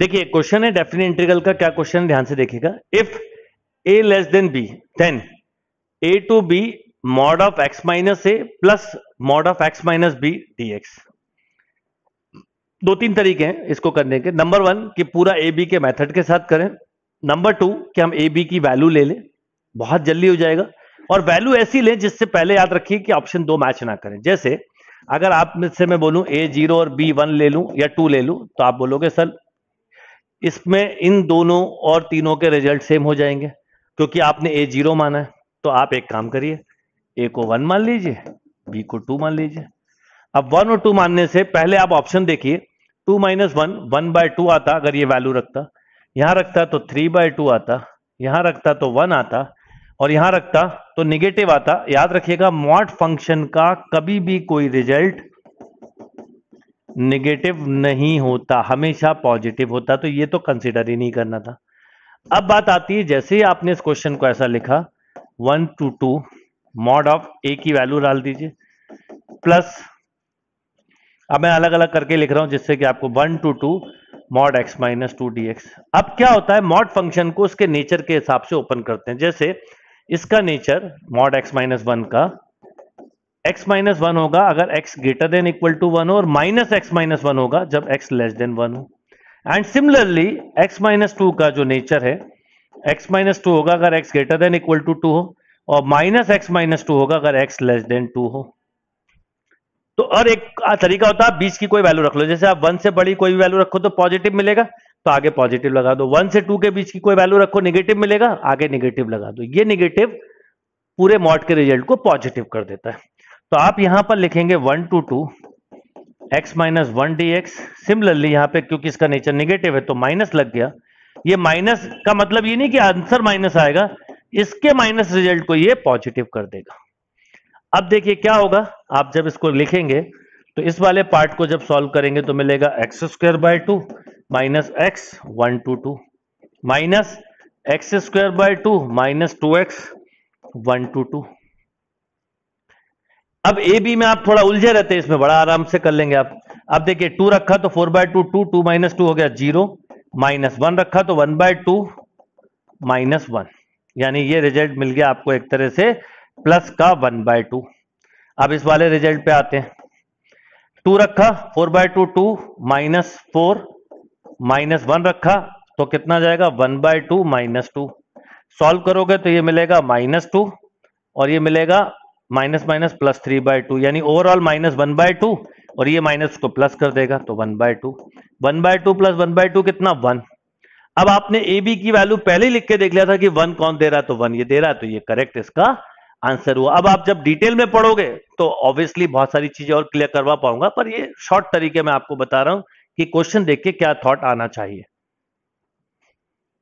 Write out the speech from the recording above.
देखिए क्वेश्चन है definite integral का क्या क्वेश्चन ध्यान से देखिएगा if A less than B then A to B mod of X minus A plus mod of X minus B D X दो तीन तरीके हैं इसको करने के नंबर वन कि पूरा ए बी के मेथड के साथ करें नंबर टू कि हम ए बी की वैल्यू ले लें बहुत जल्दी हो जाएगा और वैल्यू ऐसी लें जिससे पहले याद रखिए कि ऑप्शन दो मैच ना करें जैसे अगर आप मुझसे मैं बोलूं ए जीरो और बी वन ले लूं या टू ले लूं तो आप बोलोगे सर इसमें इन दोनों और तीनों के रिजल्ट सेम हो जाएंगे क्योंकि आपने ए जीरो माना है तो आप एक काम करिए ए को वन मान लीजिए बी को टू मान लीजिए अब वन और टू मानने से पहले आप ऑप्शन देखिए two minus one one by two आता अगर ये वैल्यू रखता यहां रखता तो थ्री बाय टू आता यहां रखता तो वन आता और यहां रखता तो निगेटिव आता याद रखिएगा मॉड फंक्शन का कभी भी कोई रिजल्ट नेगेटिव नहीं होता हमेशा पॉजिटिव होता तो ये तो कंसिडर ही नहीं करना था अब बात आती है जैसे ही आपने इस क्वेश्चन को ऐसा लिखा one two two mod of A की वैल्यू डाल दीजिए प्लस अब मैं अलग अलग करके लिख रहा हूं जिससे कि आपको one two two mod X minus two D X अब क्या होता है मॉड फंक्शन को उसके नेचर के हिसाब से ओपन करते हैं जैसे इसका nature mod X minus one का एक्स माइनस वन होगा अगर X greater than equal to one हो और माइनस एक्स माइनस वन होगा जब एक्स लेस देन वन हो and similarly X minus two का जो नेचर है एक्स माइनस टू होगा अगर X greater than equal to two हो और माइनस एक्स माइनस टू होगा अगर एक्स लेस देन टू हो तो और एक तरीका होता है बीच की कोई वैल्यू रख लो जैसे आप वन से बड़ी कोई वैल्यू रखो तो पॉजिटिव मिलेगा तो आगे पॉजिटिव लगा दो वन से टू के बीच की कोई वैल्यू रखो निगेटिव मिलेगा आगे निगेटिव लगा दो ये निगेटिव पूरे मॉड के रिजल्ट को पॉजिटिव कर देता है तो आप यहां पर लिखेंगे one two two X minus one D X similarly यहां पे क्योंकि इसका नेचर निगेटिव है तो माइनस लग गया ये माइनस का मतलब ये नहीं कि आंसर माइनस आएगा इसके माइनस रिजल्ट को ये पॉजिटिव कर देगा अब देखिए क्या होगा आप जब इसको लिखेंगे तो इस वाले पार्ट को जब सॉल्व करेंगे तो मिलेगा X square by two minus X one two two minus X square by two minus two X one two two अब ए बी में आप थोड़ा उलझे रहते हैं इसमें बड़ा आराम से कर लेंगे आप अब देखिए टू रखा तो four by two two two minus two हो गया जीरो माइनस वन रखा तो one by two minus one यानी ये रिजल्ट मिल गया आपको एक तरह से प्लस का वन बाय टू अब इस वाले रिजल्ट पे आते हैं टू रखा four by two two minus four minus one रखा तो कितना जाएगा one by two minus two solve करोगे तो ये मिलेगा माइनस टू और ये मिलेगा minus minus plus three by two यानी overall minus one by two और ये माइनस को प्लस कर देगा तो one by two one by two plus one by two कितना वन अब आपने ए बी की वैल्यू पहले ही लिख के देख लिया था कि वन कौन दे रहा तो वन ये दे रहा तो ये करेक्ट इसका आंसर हुआ अब आप जब डिटेल में पढ़ोगे तो ऑब्वियसली बहुत सारी चीजें और क्लियर करवा पाऊंगा पर ये शॉर्ट तरीके में आपको बता रहा हूं कि क्वेश्चन देख के क्या थॉट आना चाहिए